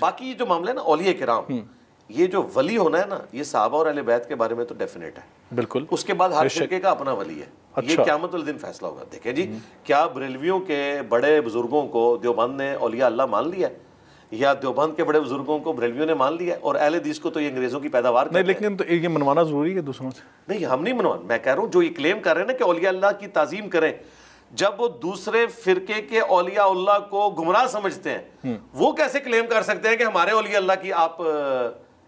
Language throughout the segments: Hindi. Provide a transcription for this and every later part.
बाकी ये जो मामला है ना ओलिया कराम हम्म। ये जो वली होना है ना ये साहबा और अल बैत के बारे में तो डेफिनेट है बिल्कुल उसके बाद हर शिक्के का अपना वली है अच्छा। ये क्यामत दिन फैसला होगा देखें जी हम्म। क्या बरेलवियों के बड़े बुजुर्गों को देवबंद ने ओलिया अल्लाह मान लिया है या देवबंद के बड़े बुजुर्गों को बरेलवियों ने मान लिया और अहल दीस को तो ये अंग्रेजों की पैदावार नहीं लेकिन तो ये मनवाना जरूरी है दूसरों से नहीं हम नहीं मनवा मैं कह रहा हूँ जो ये क्लेम कर रहे हैं ना कि ओलिया अल्लाह की तज़ीम करें जब वो दूसरे फिरके के औलिया उल्लाह को गुमराह समझते हैं हम्म। वो कैसे क्लेम कर सकते हैं कि हमारे औलिया अल्लाह की आप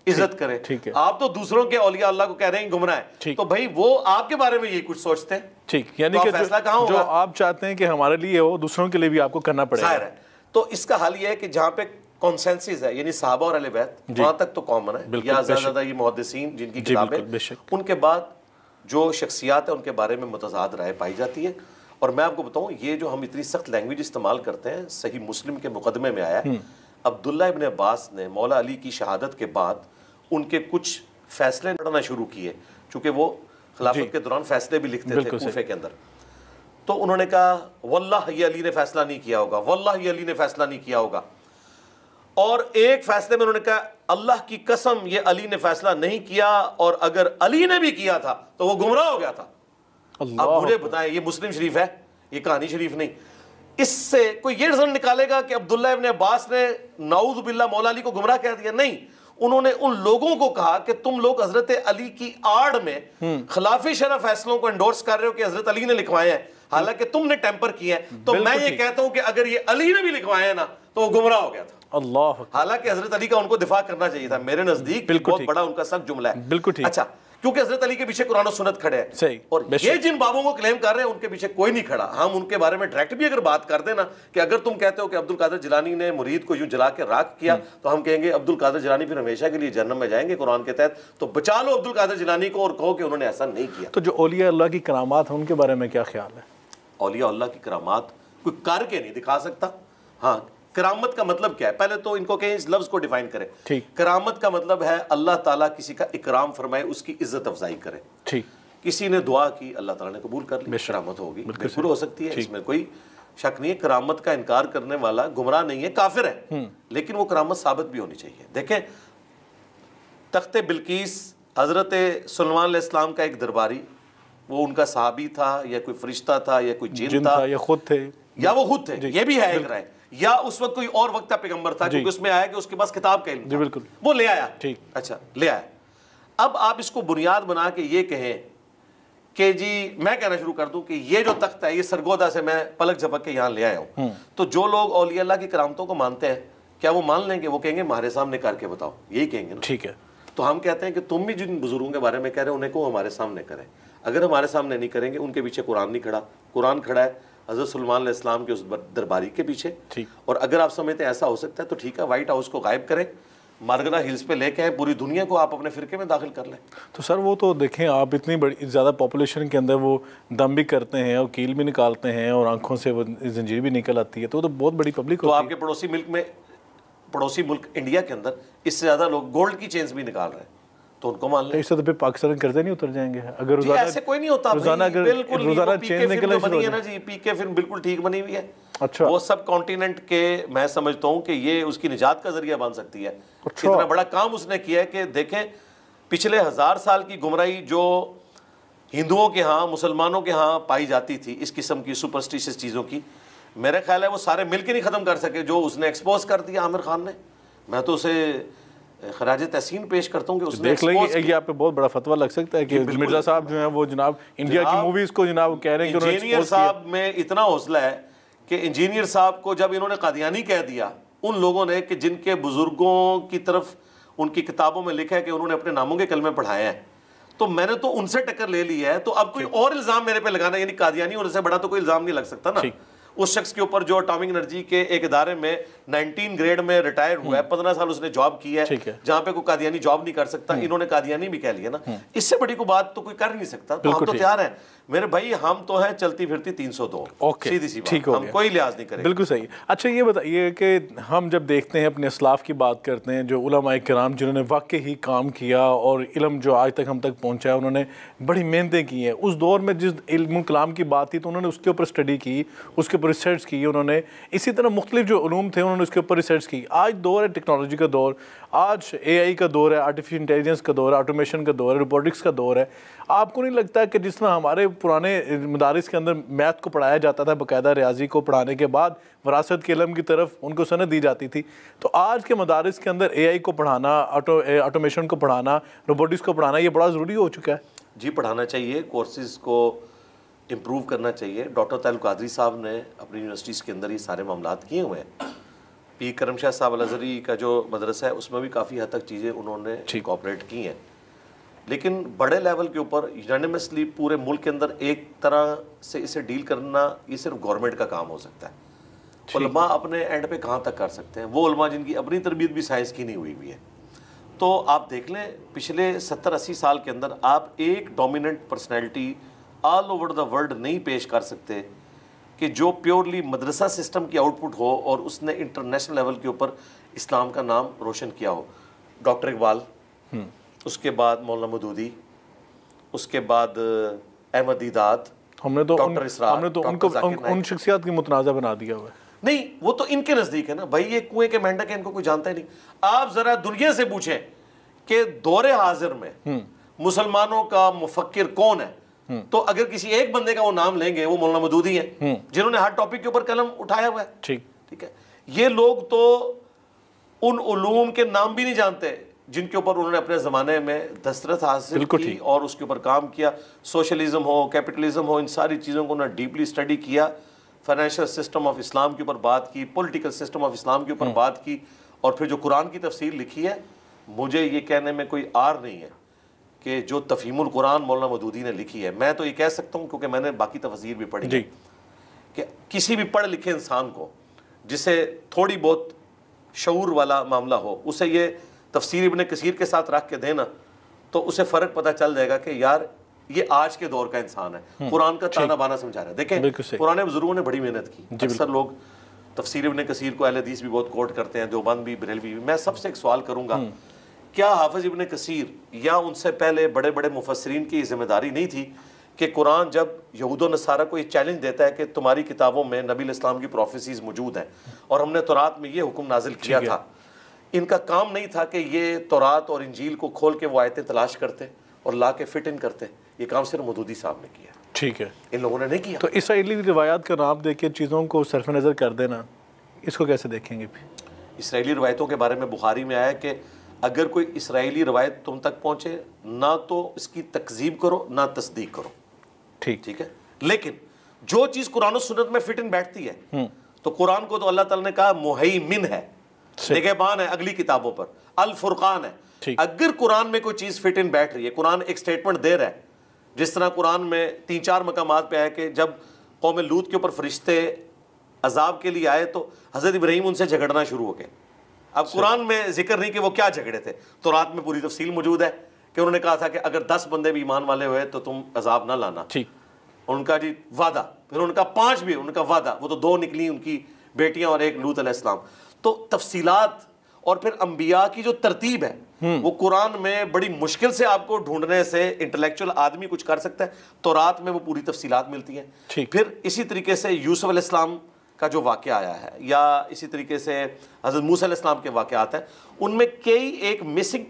इज्जत करें ठीक है आप तो दूसरों के औलिया अल्लाह को कह रहे हैं गुमराह है तो भाई वो आपके बारे में ये कुछ सोचते हैं ठीक यानी तो कि जो, जो आप चाहते हैं कि हमारे लिए हो दूसरों के लिए भी आपको करना पड़ेगा तो इसका हल ये है कि जहाँ पे कॉन्सेंसिस है यानी साहबा और अलबैत वहां तक तो कॉमन है या ज़्यादा ये मुहदसिन जिनकी किताबें उनके बाद जो शख्सियात है उनके बारे में मुतजाद राय पाई जाती है और मैं आपको बताऊं ये जो हम इतनी सख्त लैंग्वेज इस्तेमाल करते हैं सही मुस्लिम के मुकदमे में आया हम्म। अब्दुल्ला इबन अब्बास ने मौला अली की शहादत के बाद उनके कुछ फैसले लड़ना शुरू किए चूँकि वो खिलाफत के दौरान फैसले भी लिखते थे कूफे के अंदर तो उन्होंने कहा वल्लाह ये अली ने फैसला नहीं किया होगा वल्लाह ये अली ने फैसला नहीं किया होगा और एक फैसले में उन्होंने कहा अल्लाह की कसम ये अली ने फैसला नहीं किया और अगर अली ने भी किया था तो वो गुमराह हो गया था अब मुझे बताएं ये मुस्लिम शरीफ है ये कहानी शरीफ नहीं इससे कोई ये रिजल्ट निकालेगा कि अब्दुल्ला इबन अब्बास ने नाउज बिल्ला मौला अली को गुमराह कह दिया नहीं उन्होंने उन लोगों को कहा कि तुम लोग हजरत अली की आड़ में हम्म। खिलाफी शरा फैसलों को एंडोर्स कर रहे हो कि हजरत अली ने लिखवाए हैं हालांकि तुमने टेम्पर किया है तो मैं ये कहता हूं कि अगर ये अली ने भी लिखवाए हैं ना तो वो गुमराह हो गया था अल्लाह हालांकि हजरत अली का उनको दिफा करना चाहिए था मेरे नजदीक बहुत बड़ा उनका सख्त जुमला है बिल्कुल अच्छा क्योंकि हजरत अली के पीछे कुरान और सुनत खड़े हैं सही और ये जिन बाबों को क्लेम कर रहे हैं उनके पीछे कोई नहीं खड़ा हम उनके बारे में डायरेक्ट भी अगर बात कर देना कि अगर तुम कहते हो कि अब्दुल कादर जिलानी ने मुरीद को यूं जला के राख किया हम्म। तो हम कहेंगे अब्दुल कादर जिलानी फिर हमेशा के लिए जन्म में जाएंगे कुरान के तहत तो बचा लो अब्दुल कादर जिलानी को और कहो कि उन्होंने ऐसा नहीं किया तो जो ओलिया अल्लाह की करामात है उनके बारे में क्या ख्याल है ओलिया अल्लाह की करामात कोई करके नहीं दिखा सकता हाँ करामत का मतलब क्या है पहले तो इनको कहें इस लफ्ज को डिफाइन करें ठीक करामत का मतलब है अल्लाह ताला किसी का इकराम फरमाए उसकी इज्जत अफजाई करे ठीक किसी ने दुआ की अल्लाह ताला ने कबूल कर ली करामत होगी बिल्कुल हो सकती है इसमें कोई शक नहीं है करामत का इनकार करने वाला गुमराह नहीं है काफिर है हम्म। लेकिन वो करामत साबित भी होनी चाहिए देखें तख्त बिल्किस हज़रत सलमान इस्लाम का एक दरबारी वो उनका साहबी था या कोई फरिश्ता था या कोई जिन, था, था या खुद थे या वो खुद थे ये भी है एक राय या उस वक्त कोई और वक्त का पैगंबर था क्योंकि उसमें आया कि उसके पास किताब का इल्म बिल्कुल वो ले आया ठीक अच्छा ले आया अब आप इसको बुनियाद बना के ये कहें कि जी मैं कहना शुरू कर दूं कि ये जो तख्त है ये सरगोदा से मैं पलक झपक के यहाँ ले आया हूँ हम्म। तो जो लोग अलिया की करामतों को मानते हैं क्या वो मान लेंगे वो कहेंगे हमारे सामने करके बताओ यही कहेंगे ना ठीक है तो हम कहते हैं कि तुम भी जिन बुजुर्गों के बारे में कह रहे हो उन्हें को हमारे सामने करें अगर हमारे सामने नहीं करेंगे उनके पीछे कुरान नहीं खड़ा कुरान खड़ा है हज़रत सलमान इस्लाम के उस दरबारी के पीछे ठीक और अगर आप समझते ऐसा हो सकता है तो ठीक है वाइट हाउस को गायब करें मारगना हिल्स पे लेके आए पूरी दुनिया को आप अपने फिरके में दाखिल कर लें तो सर वो तो देखें आप इतनी बड़ी ज़्यादा पॉपुलेशन के अंदर वो दम भी करते हैं और कील भी निकालते हैं और आंखों से वो जंजीर भी निकल आती है तो वो तो बहुत बड़ी पब्लिक तो आपके पड़ोसी मिल्क में पड़ोसी मुल्क इंडिया के अंदर इससे ज़्यादा लोग गोल्ड की चेंज भी निकाल रहे हैं तो उनको मान लें तो फिर पाकिस्तान कर्जे नहीं उतर जाएंगे अगर ऐसे कोई नहीं होता रोजाना अगर बिल्कुल रोजाना चेंज निकलना बनी है ना जी पी के फिल्म बिल्कुल ठीक बनी हुई है अच्छा वो सब कॉन्टिनेंट के मैं समझता हूँ कि ये उसकी निजात का जरिया बन सकती है अच्छा। इतना बड़ा काम उसने किया है कि देखें पिछले हज़ार साल की गुमराई जो हिंदुओं के यहाँ मुसलमानों के यहाँ पाई जाती थी इस किस्म की सुपरस्टिशियस चीज़ों की मेरा ख्याल है वो सारे मिल के नहीं ख़त्म कर सके जो उसने एक्सपोज कर दिया आमिर खान ने मैं तो उसे खराज तहसीन पेश करता हूँ कि उसने देख लेंगे ये आप पे बहुत बड़ा फतवा लग सकता है कि मिर्जा साहब जो है वो जनाब इंडिया की मूवीज को जनाब कह रहे हैं इंजीनियर साहब में इतना हौसला है कि इंजीनियर साहब को जब इन्होंने कादियानी कह दिया उन लोगों ने कि जिनके बुजुर्गों की तरफ उनकी किताबों में लिखा है कि उन्होंने अपने नामों के कलमे पढ़ाए हैं तो मैंने तो उनसे टक्कर ले ली है तो अब कोई और इल्ज़ाम मेरे पे लगाना यानी कादियानी और इससे बड़ा तो कोई इल्ज़ाम नहीं लग सकता ना उस शख्स के ऊपर जो अटोमिक एनर्जी के एक इदारे में 19 ग्रेड में रिटायर हुआ है हम्म। पंद्रह साल उसने जॉब की है जहां पे कोई कादियानी जॉब नहीं कर सकता हम्म। इन्होंने कादियानी भी कह लिया ना हम्म। इससे बड़ी को बात तो कोई कर नहीं सकता तो हम तो तैयार है मेरे भाई हम तो है चलती फिरती तीन सौ दो ओके सीधी सी ठीक हो हम कोई लिहाज नहीं करें बिल्कुल सही अच्छा ये बताइए कि हम जब देखते हैं अपने असलाफ की बात करते हैं जो उलमा कराम जिन्होंने वाक्य ही काम किया और इलम जो आज तक हम तक पहुँचा है उन्होंने बड़ी मेहनतें की हैं उस दौर में जिस इल्म कलाम की बात थी तो उन्होंने उसके ऊपर स्टडी की उसके ऊपर रिसर्च की उन्होंने इसी तरह मुख्तलिफ जो ूम थे उन्होंने उसके ऊपर रिसर्च की आज दौर है टेक्नोलॉजी का दौर आज एआई का दौर है आर्टिफिशियल इंटेलिजेंस का दौर है ऑटोमेशन का दौर है रोबोटिक्स का दौर है आपको नहीं लगता कि जिस तरह हमारे पुराने मदारस के अंदर मैथ को पढ़ाया जाता था बाकायदा रियाजी को पढ़ाने के बाद वरासत के इलम की तरफ उनको सनत दी जाती थी तो आज के मदारस के अंदर ए को पढ़ाना ऑटोमेशन को पढ़ाना रोबोटिक्स को पढ़ाना ये बड़ा ज़रूरी हो चुका है जी पढ़ाना चाहिए कोर्सेज़ को इम्प्रूव करना चाहिए डॉक्टर तैल कादरी साहब ने अपनी यूनिवर्सिटीज़ के अंदर ये सारे मामला किए हुए हैं ये करम शाह साहब अलजरी का जो मदरसा है उसमें भी काफ़ी हद तक चीज़ें उन्होंने कॉपरेट की हैं लेकिन बड़े लेवल के ऊपर यूनानिमसली पूरे मुल्क के अंदर एक तरह से इसे डील करना ये सिर्फ गवर्नमेंट का काम हो सकता है उलमा अपने एंड पे कहाँ तक कर सकते हैं वो उलमा जिनकी अपनी तरबियत भी साइंस की नहीं हुई हुई है तो आप देख लें पिछले सत्तर अस्सी साल के अंदर आप एक dominant personality all over the world नहीं पेश कर सकते कि जो प्योरली मदरसा सिस्टम की आउटपुट हो और उसने इंटरनेशनल लेवल के ऊपर इस्लाम का नाम रोशन किया हो डॉक्टर इकबाल हम्म। उसके बाद मौलाना मदूदी उसके बाद अहमद दीदात हमने तो डॉक्टर इसरा हमने तो उनको उन, उन शख्सियात की मुतनाज़ा बना दिया हुआ नहीं वो तो इनके नज़दीक है ना भाई ये कुएं के मेंढक है इनको कोई जानता ही नहीं आप ज़रा दुनिया से पूछें कि दौरे हाजिर में हम्म। मुसलमानों का मुफक्र कौन है तो अगर किसी एक बंदे का वो नाम लेंगे वो मौलाना मदूदी है हम्म। जिन्होंने हर टॉपिक के ऊपर कलम उठाया हुआ है ठीक ठीक है ये लोग तो उन उलूम के नाम भी नहीं जानते जिनके ऊपर उन्होंने अपने ज़माने में दस्तरत हासिल की और उसके ऊपर काम किया सोशलिज्म हो कैपिटलिज्म हो इन सारी चीज़ों को उन्होंने डीपली स्टडी किया फाइनेंशियल सिस्टम ऑफ इस्लाम के ऊपर बात की पॉलिटिकल सिस्टम ऑफ इस्लाम के ऊपर हम्म। बात की और फिर जो कुरान की तफसीर लिखी है मुझे ये कहने में कोई आर नहीं है कि जो तफीमुल कुरान मौलाना मदूदी ने लिखी है मैं तो ये कह सकता हूँ क्योंकि मैंने बाकी तफसीर भी पढ़ी जी। कि किसी भी पढ़ लिखे इंसान को जिसे थोड़ी बहुत शूर वाला मामला हो उसे ये तफसीर इबन कसीर के साथ रख के देना तो उसे फ़र्क पता चल जाएगा कि यार ये आज के दौर का इंसान है हम्म, कुरान का ताना बाना समझा रहा है देखें पुराने बुजुर्गों ने बड़ी मेहनत की अक्सर लोग तफसीर इबन कसीर को अहदीस भी बहुत कोट करते हैं देवबंद भी बरेलवी भी मैं सबसे एक सवाल करूँगा हम्म। क्या हाफज इबन कसीर या उनसे पहले बड़े बड़े मुफसरीन की जिम्मेदारी नहीं थी कि कुरान जब यहूद नसारा को ये चैलेंज देता है कि तुम्हारी किताबों में नबी इस्लाम की प्रोफेसीज मौजूद हैं और हमने तौरात में ये हुक्म नाजिल किया था इनका काम नहीं था कि ये तौरात और इंजील को खोल के वो आयतें तलाश करते और ला के फिट इन करते ये काम सिर्फ मदूदी साहब ने किया ठीक है इन लोगों ने नहीं किया तो इसराइली रिवायात का नाम दे के चीज़ों को सरफ नज़र कर देना इसको कैसे देखेंगे इसराइली रवायतों के बारे में बुखारी में आया कि अगर कोई इसराइली रवायत तुम तक पहुंचे ना तो इसकी तकजीब करो ना तस्दीक करो ठीक ठीक है लेकिन जो चीज़ कुरान सुनत में फिट इन बैठती है हम्म। तो कुरान को तो अल्लाह तला ने कहा मुहिमिन है निगहबान है अगली किताबों पर अलफुरकान है अगर कुरान में कोई चीज़ फिट इन बैठ रही है कुरान एक स्टेटमेंट दे रहा है जिस तरह कुरान में तीन चार मकाम पे आए कि जब कौम लूत के ऊपर फरिश्ते अजाब के लिए आए तो हज़रत इब्राहिम उनसे झगड़ना शुरू हो गए अब कुरान में जिक्र नहीं कि वो क्या झगड़े थे तो रात में पूरी तफसील मौजूद है कि उन्होंने कहा था कि अगर दस बंदे भी ईमान वाले हुए तो तुम अजाब ना लाना ठीक उनका जी वादा फिर उनका पांच भी उनका वादा वो तो दो निकली उनकी बेटियां और एक लूत अलैहिस्सलाम तो तफसीलात और फिर अम्बिया की जो तरतीब है हम्म। वो कुरान में बड़ी मुश्किल से आपको ढूंढने से इंटेलेक्चुअल आदमी कुछ कर सकता है तो रात में वो पूरी तफसीलात मिलती हैं फिर इसी तरीके से यूसुफ अलैहिस्सलाम का जो वाक़ आया है या इसी तरीके से हज़रत मूसम के वाक़ात हैं उनमें कई एक मिसिंग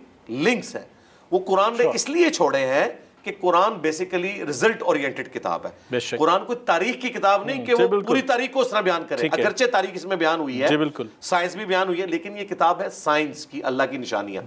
लिंक्स हैं वो कुरान ने इसलिए छोड़े हैं कि कुरान बेसिकली रिजल्ट ओरिएंटेड किताब है कुरान कोई तारीख की किताब नहीं हम्म, कि वो पूरी तारीख को उस तरह बयान करे अगरचे तारीख इसमें बयान हुई है बिल्कुल साइंस भी बयान हुई है लेकिन ये किताब है साइंस की अल्लाह की निशानियां